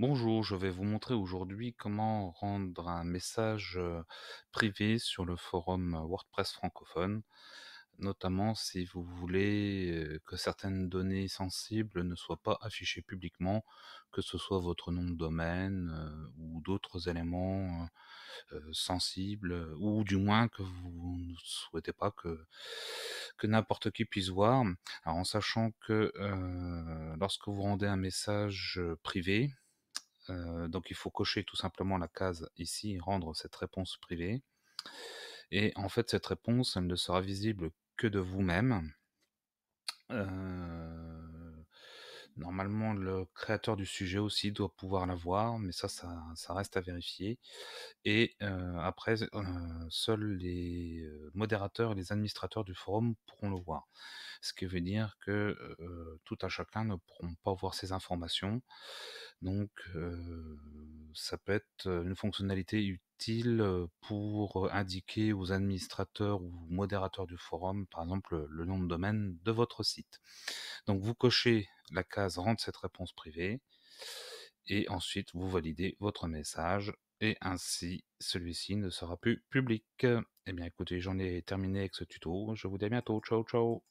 Bonjour, je vais vous montrer aujourd'hui comment rendre un message privé sur le forum WordPress francophone, notamment si vous voulez que certaines données sensibles ne soient pas affichées publiquement, que ce soit votre nom de domaine ou d'autres éléments sensibles, ou du moins que vous ne souhaitez pas que que n'importe qui puisse voir. Alors en sachant que lorsque vous rendez un message privé, euh, donc il faut cocher tout simplement la case ici, rendre cette réponse privée. Et en fait, cette réponse, elle ne sera visible que de vous-même. Euh, normalement, le créateur du sujet aussi doit pouvoir la voir, mais ça, ça, reste à vérifier. Et euh, après, seuls les modérateurs et les administrateurs du forum pourront le voir. Ce qui veut dire que tout un chacun ne pourront pas voir ces informations. Donc ça peut être une fonctionnalité utile pour indiquer aux administrateurs ou modérateurs du forum, par exemple, le nom de domaine de votre site. Donc vous cochez la case rendre cette réponse privée et ensuite vous validez votre message et ainsi celui-ci ne sera plus public. Eh bien écoutez, j'en ai terminé avec ce tuto. Je vous dis à bientôt. Ciao ciao